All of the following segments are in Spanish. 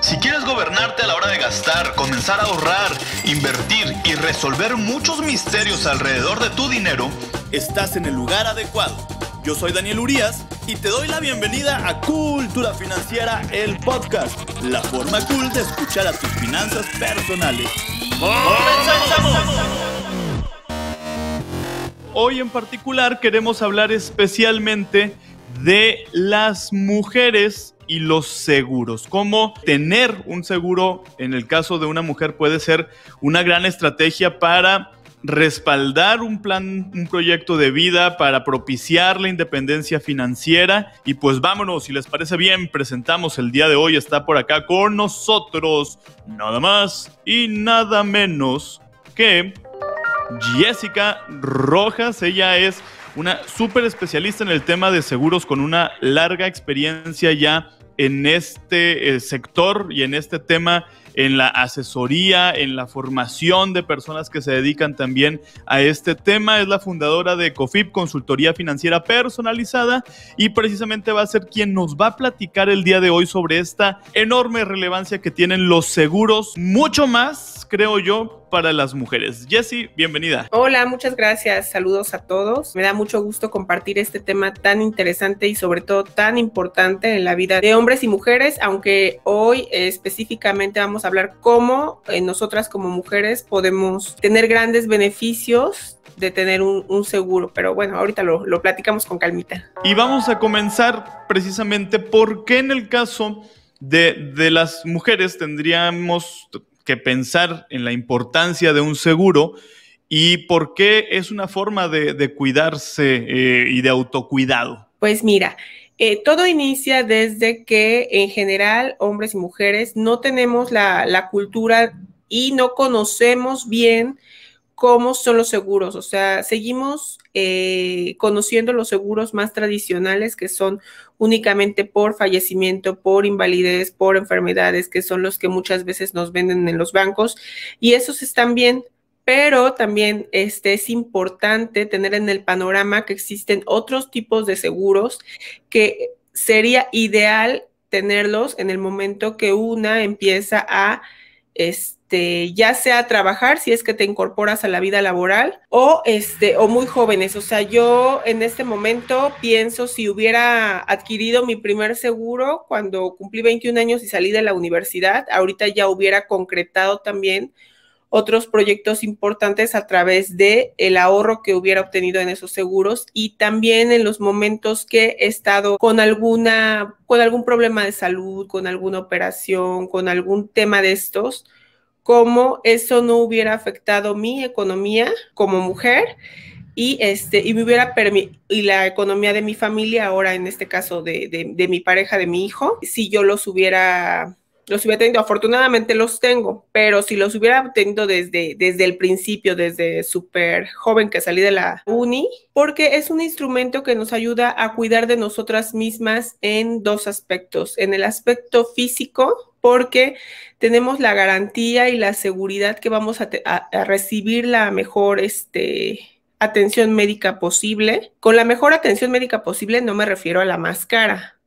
Si quieres gobernarte a la hora de gastar, comenzar a ahorrar, invertir y resolver muchos misterios alrededor de tu dinero, estás en el lugar adecuado. Yo soy Daniel Urias y te doy la bienvenida a Cultura Financiera, el podcast, la forma cool de escuchar a tus finanzas personales. hoy en particular queremos hablar especialmente de las mujeres y los seguros. Cómo tener un seguro en el caso de una mujer puede ser una gran estrategia para respaldar un plan, un proyecto de vida para propiciar la independencia financiera. Y pues vámonos, si les parece bien, presentamos el día de hoy, está por acá con nosotros, nada más y nada menos que Jessica Rojas. Ella es una súper especialista en el tema de seguros con una larga experiencia ya en este eh, sector y en este tema en la asesoría, en la formación de personas que se dedican también a este tema. Es la fundadora de COFIP, Consultoría Financiera Personalizada, y precisamente va a ser quien nos va a platicar el día de hoy sobre esta enorme relevancia que tienen los seguros, mucho más, creo yo, para las mujeres. Jessie, bienvenida. Hola, muchas gracias. Saludos a todos. Me da mucho gusto compartir este tema tan interesante y sobre todo tan importante en la vida de hombres y mujeres, aunque hoy eh, específicamente vamos a hablar cómo eh, nosotras como mujeres podemos tener grandes beneficios de tener un, seguro, pero bueno, ahorita lo, platicamos con calmita. Y vamos a comenzar precisamente por qué en el caso de, las mujeres tendríamos que pensar en la importancia de un seguro y por qué es una forma de, cuidarse eh, y de autocuidado. Pues mira, eh, todo inicia desde que en general hombres y mujeres no tenemos la, cultura y no conocemos bien cómo son los seguros. O sea, seguimos eh, conociendo los seguros más tradicionales que son únicamente por fallecimiento, por invalidez, por enfermedades, que son los que muchas veces nos venden en los bancos. Y esos están bien, pero también este, es importante tener en el panorama que existen otros tipos de seguros que sería ideal tenerlos en el momento que una empieza a, este, ya sea trabajar, si es que te incorporas a la vida laboral, o, este, o muy jóvenes. O sea, yo en este momento pienso si hubiera adquirido mi primer seguro cuando cumplí 21 años y salí de la universidad, ahorita ya hubiera concretado también otros proyectos importantes a través de el ahorro que hubiera obtenido en esos seguros y también en los momentos que he estado con alguna con algún problema de salud, con alguna operación, con algún tema de estos, cómo eso no hubiera afectado mi economía como mujer y este y me hubiera y la economía de mi familia ahora en este caso de, de mi pareja de mi hijo si yo los hubiera los hubiera tenido. Afortunadamente los tengo, pero si los hubiera tenido desde, desde el principio, desde súper joven que salí de la uni, porque es un instrumento que nos ayuda a cuidar de nosotras mismas en dos aspectos, en el aspecto físico porque tenemos la garantía y la seguridad que vamos a, recibir la mejor este, atención médica posible. Con la mejor atención médica posible no me refiero a la máscara,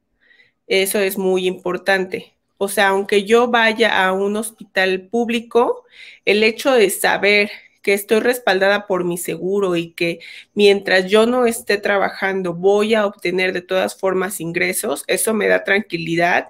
Eso es muy importante o sea, aunque yo vaya a un hospital público, el hecho de saber que estoy respaldada por mi seguro y que mientras yo no esté trabajando voy a obtener de todas formas ingresos, eso me da tranquilidad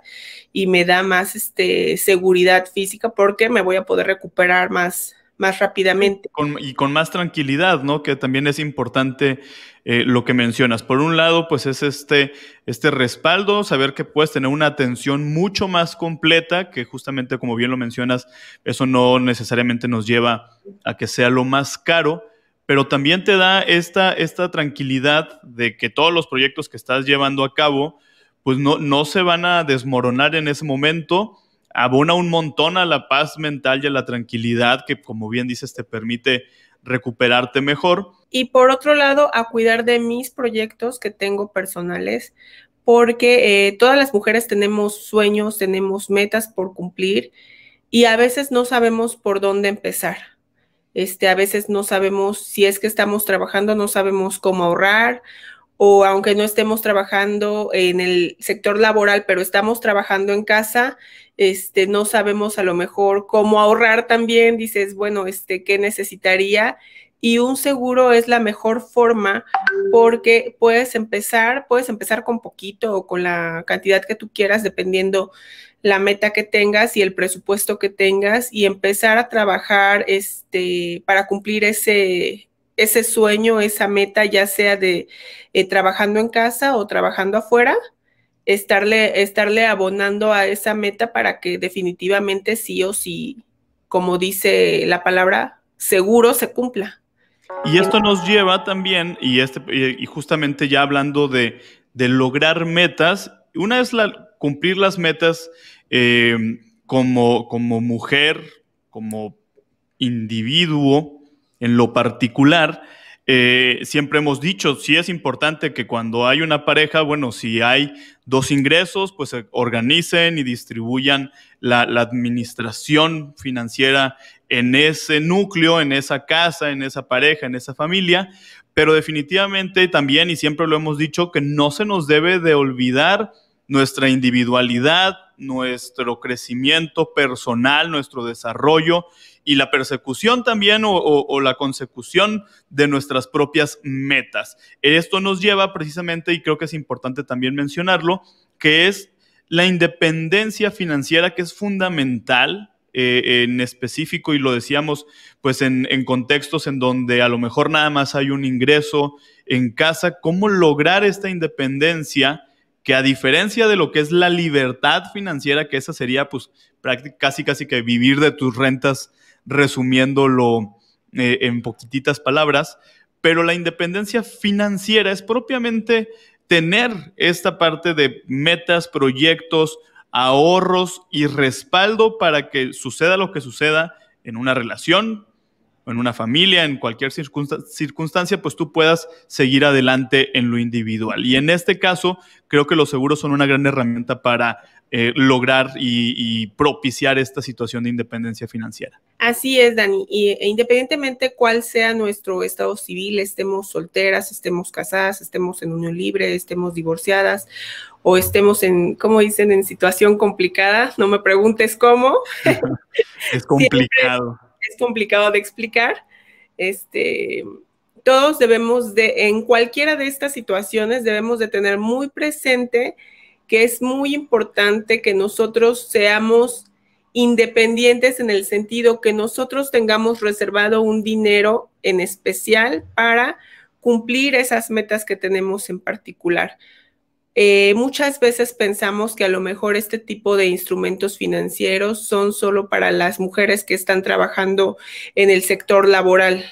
y me da más este, seguridad física porque me voy a poder recuperar más, más rápidamente. y con más tranquilidad, ¿no? Que también es importante eh, lo que mencionas. Por un lado, pues es este, este respaldo, saber que puedes tener una atención mucho más completa, que justamente como bien lo mencionas, eso no necesariamente nos lleva a que sea lo más caro, pero también te da esta, esta tranquilidad de que todos los proyectos que estás llevando a cabo, pues no, no se van a desmoronar en ese momento abona un montón a la paz mental y a la tranquilidad que, como bien dices, te permite recuperarte mejor. Y por otro lado, a cuidar de mis proyectos que tengo personales, porque eh, todas las mujeres tenemos sueños, tenemos metas por cumplir y a veces no sabemos por dónde empezar. Este, a veces no sabemos si es que estamos trabajando, no sabemos cómo ahorrar o aunque no estemos trabajando en el sector laboral, pero estamos trabajando en casa, este, no sabemos a lo mejor cómo ahorrar también, dices, bueno, este, ¿qué necesitaría? Y un seguro es la mejor forma porque puedes empezar, puedes empezar con poquito o con la cantidad que tú quieras, dependiendo la meta que tengas y el presupuesto que tengas, y empezar a trabajar este, para cumplir ese, ese sueño, esa meta, ya sea de eh, trabajando en casa o trabajando afuera, estarle, estarle abonando a esa meta para que definitivamente sí o sí, como dice la palabra, seguro se cumpla. Y esto nos lleva también, y, este, y justamente ya hablando de, lograr metas, una es la, cumplir las metas eh, como mujer, como individuo, en lo particular, eh, siempre hemos dicho, sí es importante que cuando hay una pareja, bueno, si hay dos ingresos, pues se organicen y distribuyan la, la, administración financiera en ese núcleo, en esa casa, en esa pareja, en esa familia. Pero definitivamente también, y siempre lo hemos dicho, que no se nos debe de olvidar nuestra individualidad, nuestro crecimiento personal, nuestro desarrollo y la persecución también o, la consecución de nuestras propias metas. Esto nos lleva precisamente, y creo que es importante también mencionarlo, que es la independencia financiera que es fundamental. Eh, en específico, y lo decíamos, pues en, en contextos en donde a lo mejor nada más hay un ingreso en casa, cómo lograr esta independencia que a diferencia de lo que es la libertad financiera, que esa sería pues casi casi que vivir de tus rentas resumiéndolo eh, en poquititas palabras, pero la independencia financiera es propiamente tener esta parte de metas, proyectos, ahorros y respaldo para que suceda lo que suceda en una relación, en una familia, en cualquier circunstancia, pues tú puedas seguir adelante en lo individual. Y en este caso, creo que los seguros son una gran herramienta para eh, lograr y, propiciar esta situación de independencia financiera. Así es, Dani. e independientemente cuál sea nuestro estado civil, estemos solteras, estemos casadas, estemos en unión libre, estemos divorciadas o estemos en, como dicen, en situación complicada, no me preguntes cómo. es complicado. es complicado de explicar. Este, todos debemos de, en cualquiera de estas situaciones, debemos de tener muy presente que es muy importante que nosotros seamos independientes en el sentido que nosotros tengamos reservado un dinero en especial para cumplir esas metas que tenemos en particular. Eh, muchas veces pensamos que a lo mejor este tipo de instrumentos financieros son solo para las mujeres que están trabajando en el sector laboral,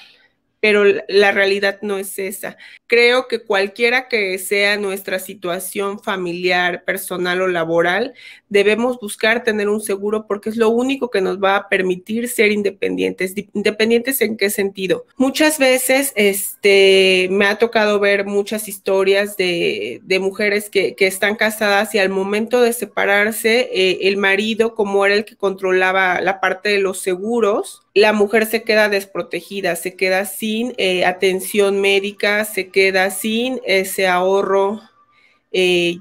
pero la realidad no es esa creo que cualquiera que sea nuestra situación familiar, personal o laboral, debemos buscar tener un seguro porque es lo único que nos va a permitir ser independientes. ¿Independientes en qué sentido? Muchas veces este, me ha tocado ver muchas historias de, mujeres que, están casadas y al momento de separarse, eh, el marido, como era el que controlaba la parte de los seguros, la mujer se queda desprotegida, se queda sin eh, atención médica, se queda queda sin ese ahorro. Eh,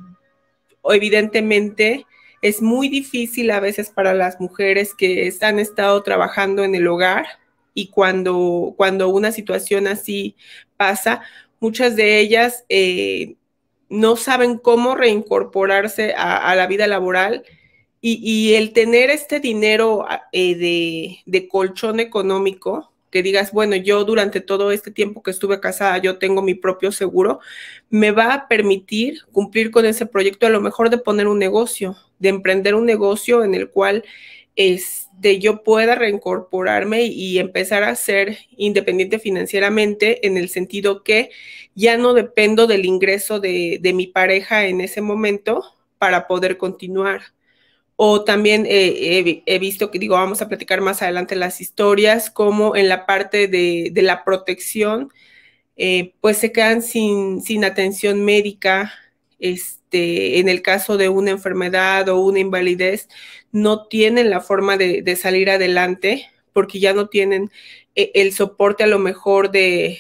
evidentemente, es muy difícil a veces para las mujeres que han estado trabajando en el hogar y cuando, cuando una situación así pasa, muchas de ellas eh, no saben cómo reincorporarse a, la vida laboral y, el tener este dinero eh, de colchón económico que digas, bueno, yo durante todo este tiempo que estuve casada, yo tengo mi propio seguro, me va a permitir cumplir con ese proyecto, a lo mejor de poner un negocio, de emprender un negocio en el cual de este, yo pueda reincorporarme y empezar a ser independiente financieramente en el sentido que ya no dependo del ingreso de, de mi pareja en ese momento para poder continuar o también eh, he, visto que, digo, vamos a platicar más adelante las historias, como en la parte de, la protección, eh, pues se quedan sin, sin, atención médica, este, en el caso de una enfermedad o una invalidez, no tienen la forma de, de salir adelante porque ya no tienen eh, el soporte a lo mejor de,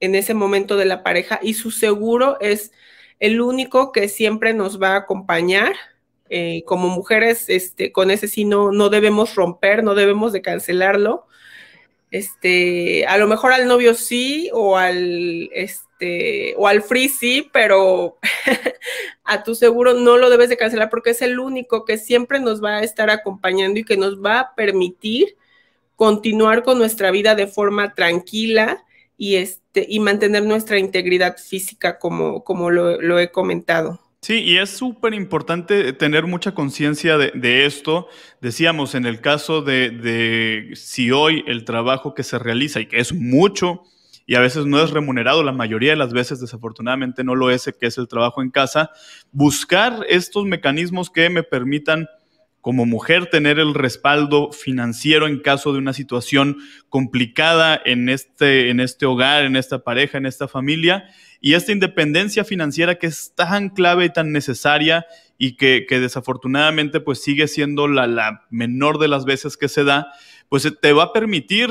en ese momento de la pareja y su seguro es el único que siempre nos va a acompañar eh, como mujeres, este, con ese sí no, debemos romper, no debemos de cancelarlo. Este, a lo mejor al novio sí, o al este, o al free sí, pero a tu seguro no lo debes de cancelar porque es el único que siempre nos va a estar acompañando y que nos va a permitir continuar con nuestra vida de forma tranquila y este, y mantener nuestra integridad física, como, como lo he comentado. Sí, y es súper importante tener mucha conciencia de, esto. Decíamos, en el caso de, de si hoy el trabajo que se realiza, y que es mucho, y a veces no es remunerado, la mayoría de las veces desafortunadamente no lo es, que es el trabajo en casa, buscar estos mecanismos que me permitan como mujer tener el respaldo financiero en caso de una situación complicada en este, en este hogar, en esta pareja, en esta familia, y esta independencia financiera que es tan clave y tan necesaria y que, desafortunadamente pues sigue siendo la, la menor de las veces que se da, pues te va a permitir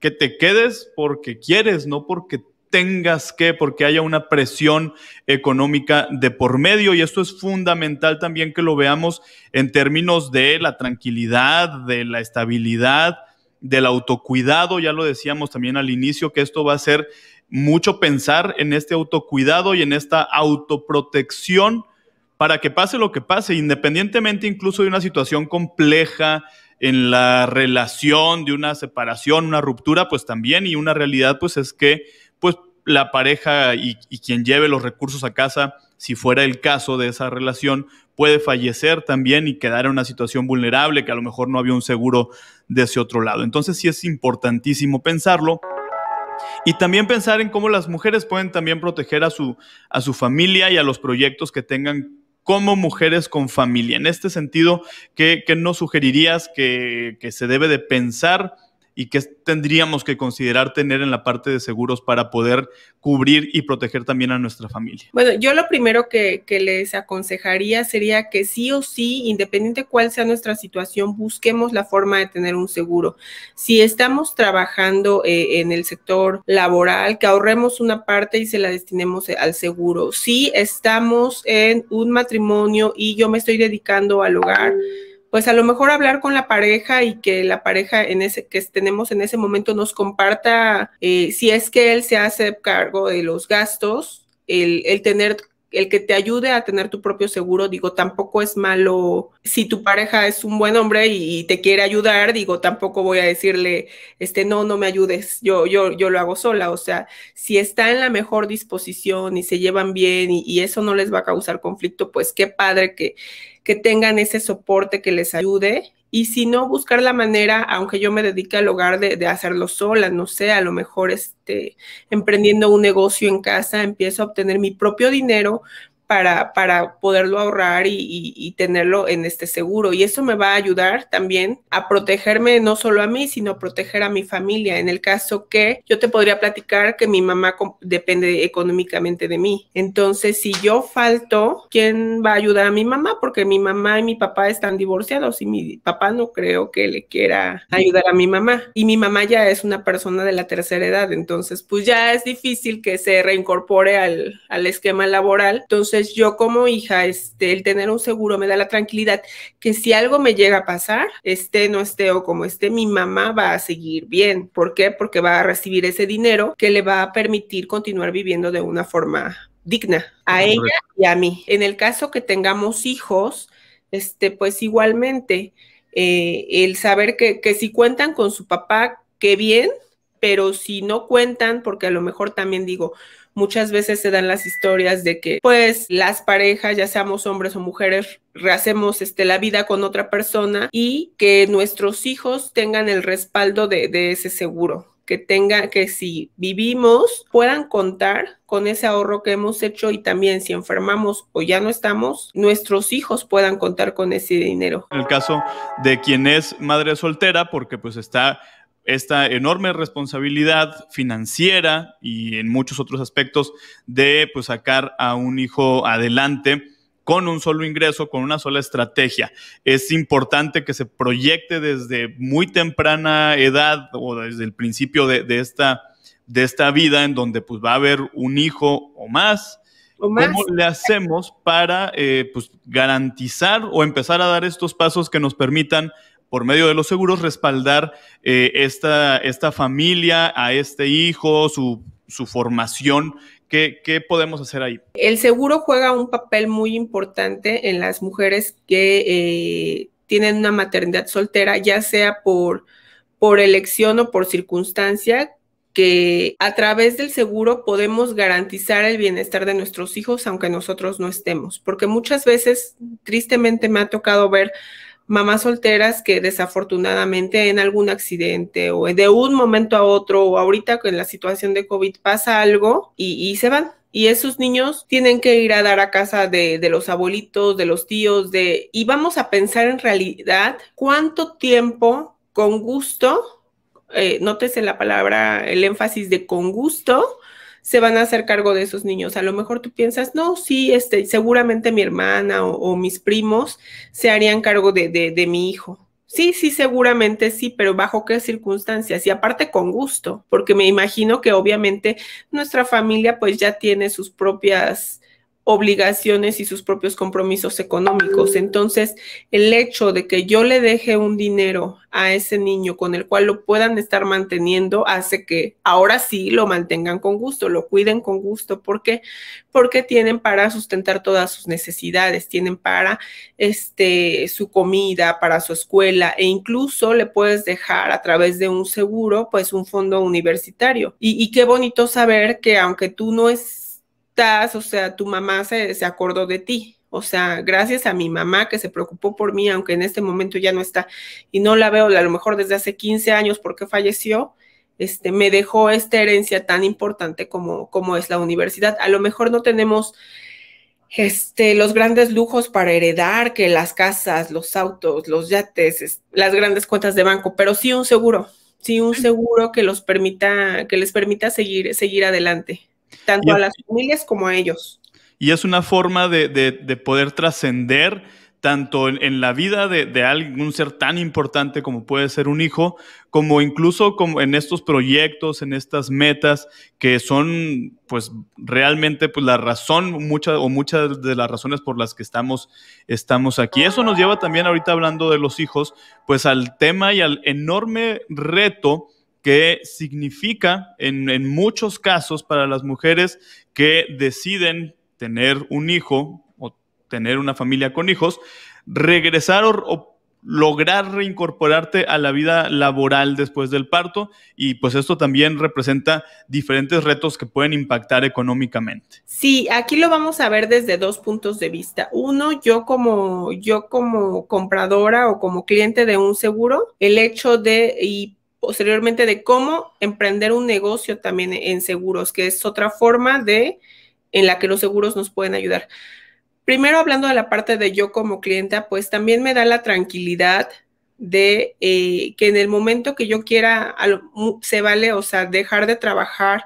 que te quedes porque quieres, no porque tengas que, porque haya una presión económica de por medio. Y esto es fundamental también que lo veamos en términos de la tranquilidad, de la estabilidad, del autocuidado. Ya lo decíamos también al inicio, que esto va a ser mucho pensar en este autocuidado y en esta autoprotección para que pase lo que pase, independientemente incluso de una situación compleja, en la relación de una separación, una ruptura, pues también, y una realidad, pues es que pues la pareja y, quien lleve los recursos a casa, si fuera el caso de esa relación, puede fallecer también y quedar en una situación vulnerable que a lo mejor no había un seguro de ese otro lado. Entonces sí es importantísimo pensarlo. Y también pensar en cómo las mujeres pueden también proteger a su, a su familia y a los proyectos que tengan como mujeres con familia. En este sentido, ¿qué, qué nos sugerirías que, que se debe de pensar? y qué tendríamos que considerar tener en la parte de seguros para poder cubrir y proteger también a nuestra familia? Bueno, yo lo primero que, les aconsejaría sería que sí o sí, independiente cuál sea nuestra situación, busquemos la forma de tener un seguro. Si estamos trabajando eh, en el sector laboral, que ahorremos una parte y se la destinemos eh, al seguro. Si estamos en un matrimonio y yo me estoy dedicando al hogar, pues a lo mejor hablar con la pareja y que la pareja en ese que tenemos en ese momento nos comparta eh, si es que él se hace cargo de los gastos, el, tener el que te ayude a tener tu propio seguro, digo, tampoco es malo. Si tu pareja es un buen hombre y, te quiere ayudar, digo, tampoco voy a decirle, este, no, no me ayudes, yo, yo, yo lo hago sola. O sea, si está en la mejor disposición y se llevan bien y eso no les va a causar conflicto, pues qué padre que, que tengan ese soporte que les ayude. Y si no, buscar la manera, aunque yo me dedique al hogar, de, de hacerlo sola, no sé, a lo mejor este, emprendiendo un negocio en casa, empiezo a obtener mi propio dinero, para, poderlo ahorrar y, tenerlo en este seguro. Y eso me va a ayudar también a protegerme no solo a mí, sino proteger a mi familia. En el caso que yo te podría platicar que mi mamá depende económicamente de mí. Entonces, si yo falto, ¿quién va a ayudar a mi mamá? Porque mi mamá y mi papá están divorciados y mi papá no creo que le quiera ayudar a mi mamá. Y mi mamá ya es una persona de la tercera edad, entonces pues ya es difícil que se reincorpore al, al esquema laboral. Entonces, yo como hija, este, el tener un seguro me da la tranquilidad que si algo me llega a pasar, esté, no esté o como esté, mi mamá va a seguir bien. ¿Por qué? Porque va a recibir ese dinero que le va a permitir continuar viviendo de una forma digna a ella y a mí. En el caso que tengamos hijos, este, pues igualmente, eh, el saber que, que si cuentan con su papá, qué bien, pero si no cuentan, porque a lo mejor también digo, Muchas veces se dan las historias de que, pues, las parejas, ya seamos hombres o mujeres, rehacemos este, la vida con otra persona y que nuestros hijos tengan el respaldo de, ese seguro que tenga, que si vivimos puedan contar con ese ahorro que hemos hecho y también si enfermamos o ya no estamos, nuestros hijos puedan contar con ese dinero. En el caso de quien es madre soltera, porque pues está esta enorme responsabilidad financiera y en muchos otros aspectos de pues, sacar a un hijo adelante con un solo ingreso, con una sola estrategia. Es importante que se proyecte desde muy temprana edad o desde el principio de, esta, de esta vida en donde pues, va a haber un hijo o más, ¿Cómo le hacemos para eh, pues, garantizar o empezar a dar estos pasos que nos permitan por medio de los seguros, respaldar eh, esta, esta, familia, a este hijo, su, formación. ¿Qué, ¿Qué, podemos hacer ahí? El seguro juega un papel muy importante en las mujeres que eh, tienen una maternidad soltera, ya sea por, por elección o por circunstancia, que a través del seguro podemos garantizar el bienestar de nuestros hijos aunque nosotros no estemos, porque muchas veces tristemente me ha tocado ver mamás solteras que desafortunadamente en algún accidente o de un momento a otro o ahorita en la situación de COVID pasa algo y, se van. Y esos niños tienen que ir a dar a casa de, los abuelitos, de los tíos, de... Y vamos a pensar en realidad cuánto tiempo con gusto, notes eh, nótese la palabra, el énfasis de con gusto, se van a hacer cargo de esos niños. A lo mejor tú piensas, no, sí, este, seguramente mi hermana o, mis primos se harían cargo de, de, de, mi hijo. Sí, sí, seguramente sí, pero bajo qué circunstancias y aparte con gusto, porque me imagino que obviamente nuestra familia pues ya tiene sus propias obligaciones y sus propios compromisos económicos. Entonces, el hecho de que yo le deje un dinero a ese niño con el cual lo puedan estar manteniendo hace que ahora sí lo mantengan con gusto, lo cuiden con gusto. ¿Por qué? Porque tienen para sustentar todas sus necesidades, tienen para este, su comida, para su escuela e incluso le puedes dejar a través de un seguro, pues un fondo universitario. Y, y qué bonito saber que aunque tú no es o sea, tu mamá se, acordó de ti. O sea, gracias a mi mamá que se preocupó por mí, aunque en este momento ya no está y no la veo, a lo mejor desde hace 15 años porque falleció, este, me dejó esta herencia tan importante como, como es la universidad. A lo mejor no tenemos este, los grandes lujos para heredar, que las casas, los autos, los yates, las grandes cuentas de banco, pero sí un seguro, sí un seguro que los permita, que les permita seguir, seguir adelante tanto a las familias como a ellos. Y es una forma de, poder trascender tanto en, la vida de, de, algún ser tan importante como puede ser un hijo, como incluso como en estos proyectos, en estas metas que son pues realmente pues, la razón muchas o muchas de las razones por las que estamos, estamos aquí. Eso nos lleva también ahorita hablando de los hijos, pues al tema y al enorme reto que significa en, muchos casos para las mujeres que deciden tener un hijo o tener una familia con hijos, regresar o, lograr reincorporarte a la vida laboral después del parto y pues esto también representa diferentes retos que pueden impactar económicamente. Sí, aquí lo vamos a ver desde dos puntos de vista. Uno, yo como yo como compradora o como cliente de un seguro, el hecho de posteriormente de cómo emprender un negocio también en seguros, que es otra forma de en la que los seguros nos pueden ayudar. Primero, hablando de la parte de yo como clienta, pues también me da la tranquilidad de eh, que en el momento que yo quiera, se vale, o sea, dejar de trabajar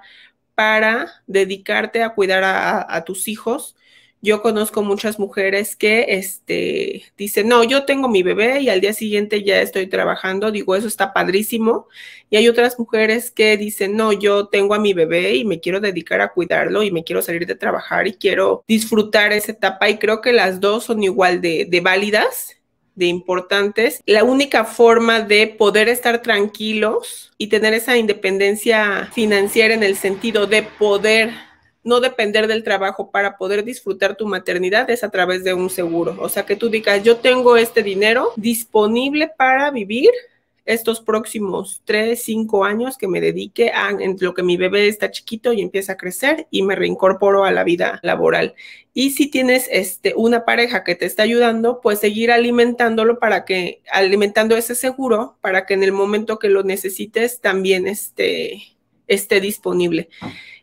para dedicarte a cuidar a, a tus hijos yo conozco muchas mujeres que este, dicen, no, yo tengo mi bebé y al día siguiente ya estoy trabajando, digo, eso está padrísimo. Y hay otras mujeres que dicen, no, yo tengo a mi bebé y me quiero dedicar a cuidarlo y me quiero salir de trabajar y quiero disfrutar esa etapa y creo que las dos son igual de, de válidas de importantes. La única forma de poder estar tranquilos y tener esa independencia financiera en el sentido de poder no depender del trabajo para poder disfrutar tu maternidad es a través de un seguro. O sea, que tú digas, yo tengo este dinero disponible para vivir estos próximos tres, cinco años que me dedique a en lo que mi bebé está chiquito y empieza a crecer y me reincorporo a la vida laboral. Y si tienes este, una pareja que te está ayudando, pues seguir alimentándolo para que, alimentando ese seguro para que en el momento que lo necesites también este, esté disponible.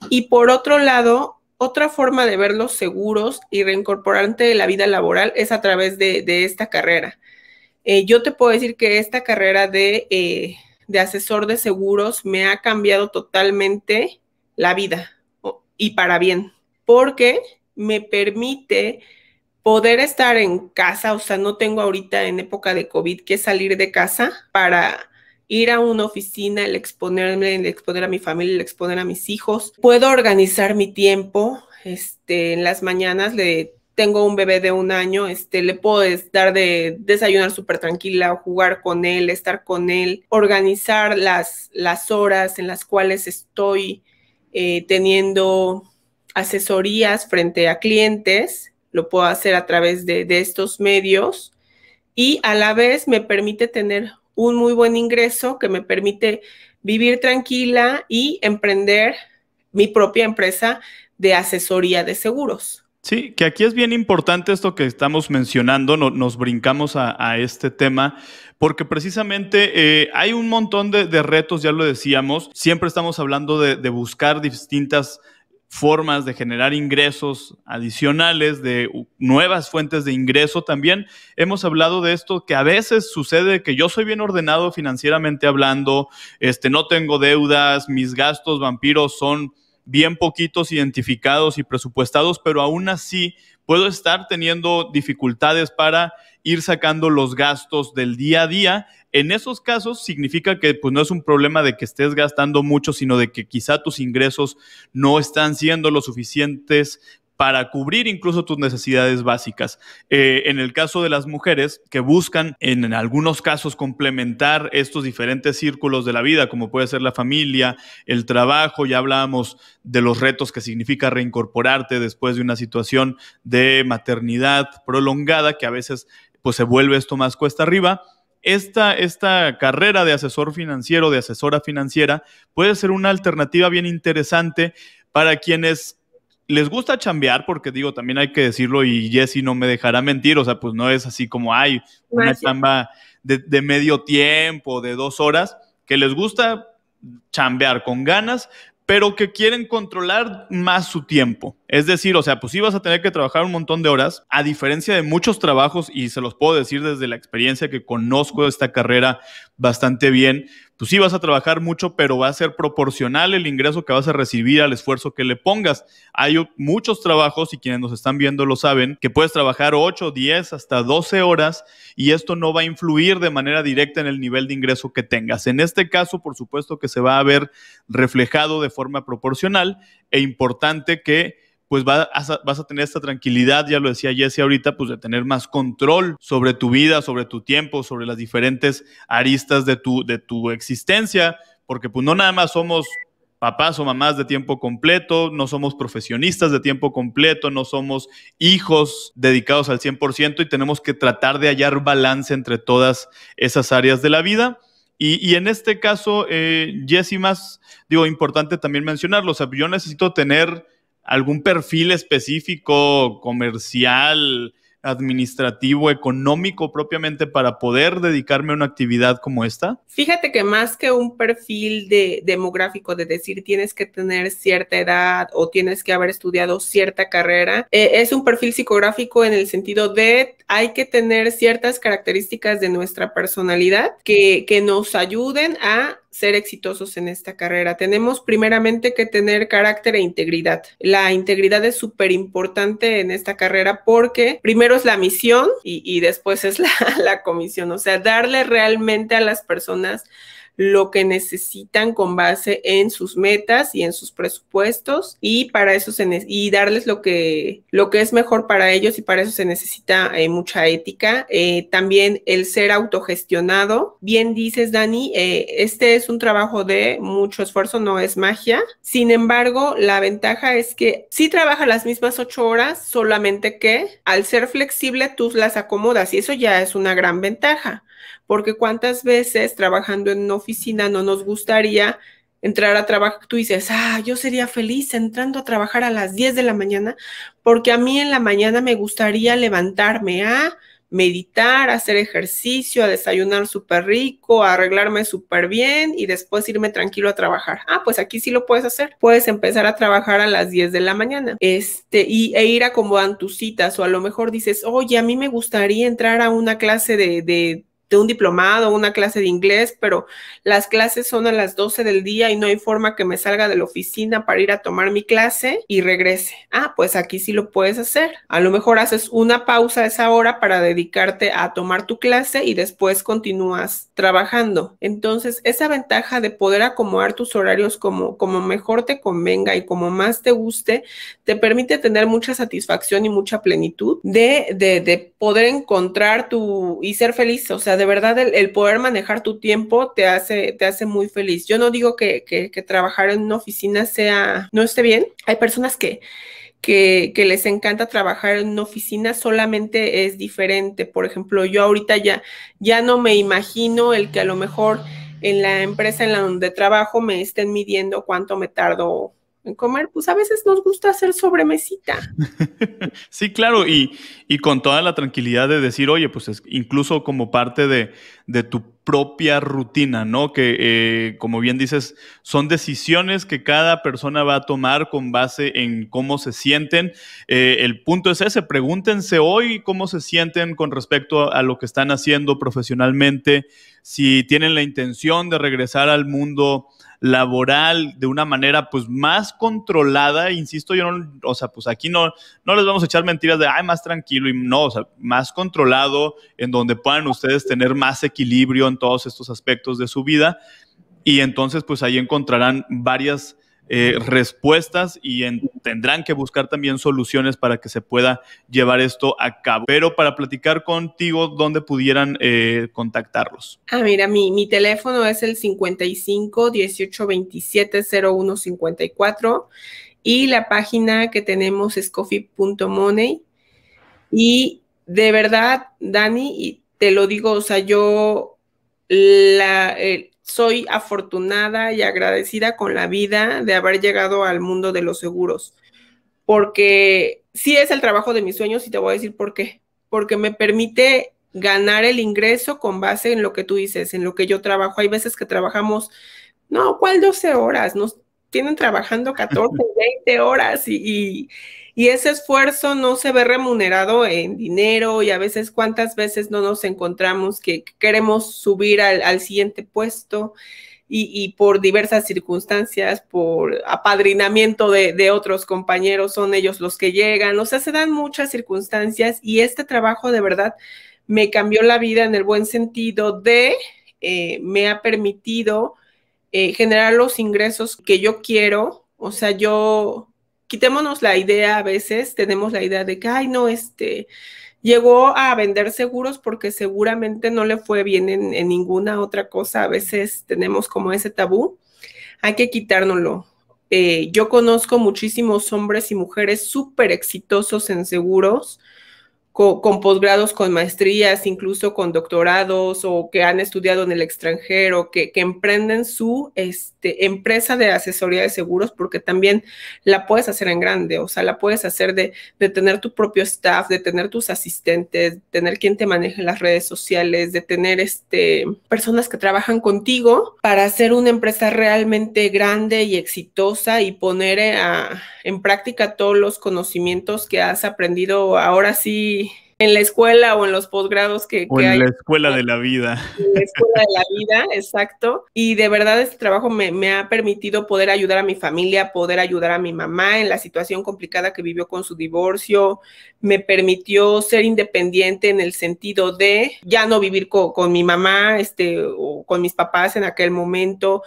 Y por otro lado, otra forma de ver los seguros y reincorporarte de la vida laboral es a través de, esta carrera. Eh, yo te puedo decir que esta carrera de, eh, de, asesor de seguros me ha cambiado totalmente la vida y para bien, porque me permite poder estar en casa, o sea, no tengo ahorita en época de COVID que salir de casa para ir a una oficina, el exponerme, exponer a mi familia, el exponer a mis hijos. Puedo organizar mi tiempo. Este, en las mañanas le tengo un bebé de un año, este, le puedo dar de desayunar súper tranquila, jugar con él, estar con él, organizar las, las horas en las cuales estoy eh, teniendo asesorías frente a clientes, lo puedo hacer a través de, de estos medios y a la vez me permite tener un muy buen ingreso que me permite vivir tranquila y emprender mi propia empresa de asesoría de seguros. Sí, que aquí es bien importante esto que estamos mencionando, no, nos brincamos a, este tema, porque precisamente eh, hay un montón de, retos, ya lo decíamos, siempre estamos hablando de, de buscar distintas formas de generar ingresos adicionales, de nuevas fuentes de ingreso también. Hemos hablado de esto que a veces sucede que yo soy bien ordenado financieramente hablando, este, no tengo deudas, mis gastos vampiros son bien poquitos identificados y presupuestados, pero aún así puedo estar teniendo dificultades para ir sacando los gastos del día a día en esos casos significa que pues, no es un problema de que estés gastando mucho, sino de que quizá tus ingresos no están siendo lo suficientes para cubrir incluso tus necesidades básicas. Eh, en el caso de las mujeres que buscan en, algunos casos complementar estos diferentes círculos de la vida, como puede ser la familia, el trabajo, ya hablábamos de los retos que significa reincorporarte después de una situación de maternidad prolongada, que a veces pues se vuelve esto más cuesta arriba esta, esta carrera de asesor financiero, de asesora financiera, puede ser una alternativa bien interesante para quienes les gusta chambear, porque digo, también hay que decirlo y Jesse no me dejará mentir, o sea, pues no es así como hay una chamba de, de, medio tiempo, de dos horas, que les gusta chambear con ganas, pero que quieren controlar más su tiempo. Es decir, o sea, pues sí vas a tener que trabajar un montón de horas, a diferencia de muchos trabajos, y se los puedo decir desde la experiencia que conozco esta carrera bastante bien, Tú sí vas a trabajar mucho, pero va a ser proporcional el ingreso que vas a recibir al esfuerzo que le pongas. Hay muchos trabajos, y quienes nos están viendo lo saben, que puedes trabajar 8, 10, hasta 12 horas y esto no va a influir de manera directa en el nivel de ingreso que tengas. En este caso, por supuesto que se va a ver reflejado de forma proporcional e importante que pues vas a, tener esta tranquilidad, ya lo decía Jesse ahorita, pues de tener más control sobre tu vida, sobre tu tiempo, sobre las diferentes aristas de tu, de tu existencia, porque pues no nada más somos papás o mamás de tiempo completo, no somos profesionistas de tiempo completo, no somos hijos dedicados al 100% y tenemos que tratar de hallar balance entre todas esas áreas de la vida. Y, en este caso, eh, Jesse, más, digo, importante también mencionarlo, o yo necesito tener algún perfil específico, comercial, administrativo, económico propiamente para poder dedicarme a una actividad como esta? Fíjate que más que un perfil de, demográfico, de decir tienes que tener cierta edad o tienes que haber estudiado cierta carrera, eh, es un perfil psicográfico en el sentido de hay que tener ciertas características de nuestra personalidad que nos ayuden a ser exitosos en esta carrera. Tenemos primeramente que tener carácter e integridad. La integridad es súper importante en esta carrera porque primero es la misión y, después es la, la comisión, o sea, darle realmente a las personas lo que necesitan con base en sus metas y en sus presupuestos y para eso se y darles lo que lo que es mejor para ellos y para eso se necesita eh, mucha ética eh, también el ser autogestionado bien dices Dani eh, este es un trabajo de mucho esfuerzo no es magia sin embargo la ventaja es que si trabaja las mismas ocho horas solamente que al ser flexible tú las acomodas y eso ya es una gran ventaja porque cuántas veces trabajando en una oficina no nos gustaría entrar a trabajar, tú dices, ah, yo sería feliz entrando a trabajar a las 10 de la mañana, porque a mí en la mañana me gustaría levantarme a meditar, hacer ejercicio, a desayunar súper rico, a arreglarme súper bien y después irme tranquilo a trabajar. Ah, pues aquí sí lo puedes hacer. Puedes empezar a trabajar a las 10 de la mañana este, y, e ir dan tus citas o a lo mejor dices, oye, a mí me gustaría entrar a una clase de de un diplomado, una clase de inglés, pero las clases son a las 12 del día y no hay forma que me salga de la oficina para ir a tomar mi clase y regrese. Ah, pues aquí sí lo puedes hacer. A lo mejor haces una pausa esa hora para dedicarte a tomar tu clase y después continúas trabajando. Entonces, esa ventaja de poder acomodar tus horarios como, como mejor te convenga y como más te guste, te permite tener mucha satisfacción y mucha plenitud de, de poder encontrar tu y ser feliz, o sea, de verdad el, poder manejar tu tiempo te hace, te hace muy feliz. Yo no digo que, trabajar en una oficina sea, no esté bien. Hay personas que, que, que, les encanta trabajar en una oficina, solamente es diferente. Por ejemplo, yo ahorita ya, ya no me imagino el que a lo mejor en la empresa en la donde trabajo me estén midiendo cuánto me tardo comer, pues a veces nos gusta hacer sobremesita. sí, claro, y, con toda la tranquilidad de decir, oye, pues es incluso como parte de, tu propia rutina, ¿no? Que eh, como bien dices, son decisiones que cada persona va a tomar con base en cómo se sienten. Eh, el punto es ese, pregúntense hoy cómo se sienten con respecto a lo que están haciendo profesionalmente, si tienen la intención de regresar al mundo laboral de una manera pues más controlada, insisto, yo no, o sea, pues aquí no, no les vamos a echar mentiras de, ay, más tranquilo y no, más controlado en donde puedan ustedes tener más equilibrio en todos estos aspectos de su vida y entonces pues ahí encontrarán varias eh, respuestas y tendrán que buscar también soluciones para que se pueda llevar esto a cabo. Pero para platicar contigo, ¿dónde pudieran eh, contactarlos? Ah, mira, mi, mi teléfono es el 55 18 27 01 54 y la página que tenemos es coffee.money. Y de verdad, Dani, te lo digo, o sea, yo la, soy afortunada y agradecida con la vida de haber llegado al mundo de los seguros, porque sí es el trabajo de mis sueños y te voy a decir por qué, porque me permite ganar el ingreso con base en lo que tú dices, en lo que yo trabajo. Hay veces que trabajamos, no, ¿cuál 12 horas? No tienen trabajando 14, 20 horas y, ese esfuerzo no se ve remunerado en dinero y a veces cuántas veces no nos encontramos que queremos subir al, siguiente puesto y, por diversas circunstancias, por apadrinamiento de, otros compañeros, son ellos los que llegan, o sea, se dan muchas circunstancias y este trabajo de verdad me cambió la vida en el buen sentido de... Eh, me ha permitido eh, generar los ingresos que yo quiero. O sea, yo quitémonos la idea a veces, tenemos la idea de que, ay, no, este, llegó a vender seguros porque seguramente no le fue bien en, ninguna otra cosa. A veces tenemos como ese tabú. Hay que quitárnoslo. Eh, yo conozco muchísimos hombres y mujeres súper exitosos en seguros con, posgrados, con maestrías, incluso con doctorados o que han estudiado en el extranjero, que, que emprenden su este, empresa de asesoría de seguros, porque también la puedes hacer en grande, o sea, la puedes hacer de, tener tu propio staff, de tener tus asistentes, tener quien te maneje las redes sociales, de tener este, personas que trabajan contigo para hacer una empresa realmente grande y exitosa y poner eh, en práctica todos los conocimientos que has aprendido ahora sí en la escuela o en los posgrados que, en la escuela de la vida. En la escuela de la vida, exacto. Y de verdad este trabajo me, ha permitido poder ayudar a mi familia, poder ayudar a mi mamá en la situación complicada que vivió con su divorcio. Me permitió ser independiente en el sentido de ya no vivir con, con mi mamá este, o con mis papás en aquel momento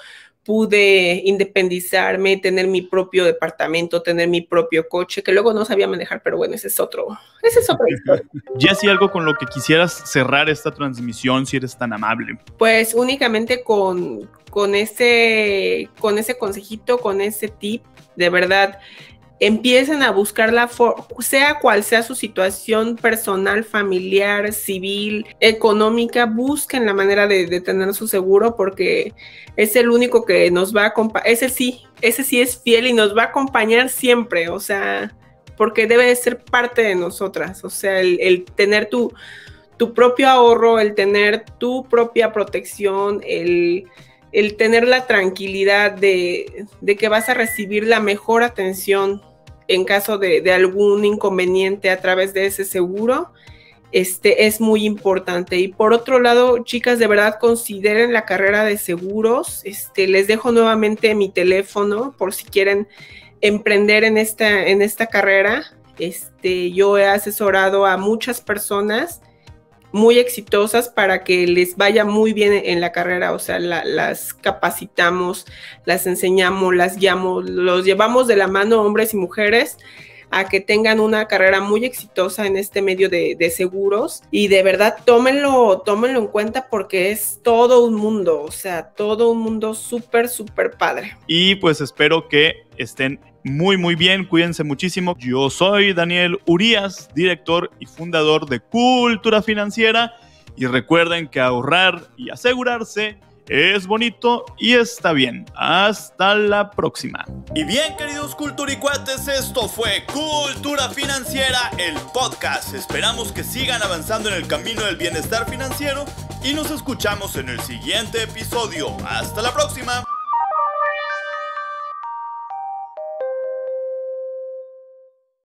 pude independizarme, tener mi propio departamento, tener mi propio coche, que luego no sabía manejar, pero bueno, ese es otro, ese es otro. si algo con lo que quisieras cerrar esta transmisión, si eres tan amable. Pues únicamente con, con ese, con ese consejito, con ese tip, de verdad, empiecen a buscar la forma, sea cual sea su situación personal, familiar, civil, económica, busquen la manera de, tener su seguro porque es el único que nos va a acompañar, ese sí, ese sí es fiel y nos va a acompañar siempre, o sea, porque debe ser parte de nosotras, o sea, el, tener tu, tu propio ahorro, el tener tu propia protección, el tener la tranquilidad de, de, que vas a recibir la mejor atención en caso de, algún inconveniente a través de ese seguro, este, es muy importante. Y por otro lado, chicas, de verdad consideren la carrera de seguros. Este, les dejo nuevamente mi teléfono por si quieren emprender en esta, en esta carrera. Este, yo he asesorado a muchas personas muy exitosas para que les vaya muy bien en la carrera, o sea, las capacitamos, las enseñamos, las guiamos, los llevamos de la mano hombres y mujeres a que tengan una carrera muy exitosa en este medio de, de, seguros y de verdad tómenlo, tómenlo en cuenta porque es todo un mundo, o sea, todo un mundo súper, súper padre. Y pues espero que estén muy, muy bien. Cuídense muchísimo. Yo soy Daniel Urias, director y fundador de Cultura Financiera. Y recuerden que ahorrar y asegurarse es bonito y está bien. Hasta la próxima. Y bien, queridos culturicuates, esto fue Cultura Financiera, el podcast. Esperamos que sigan avanzando en el camino del bienestar financiero y nos escuchamos en el siguiente episodio. Hasta la próxima.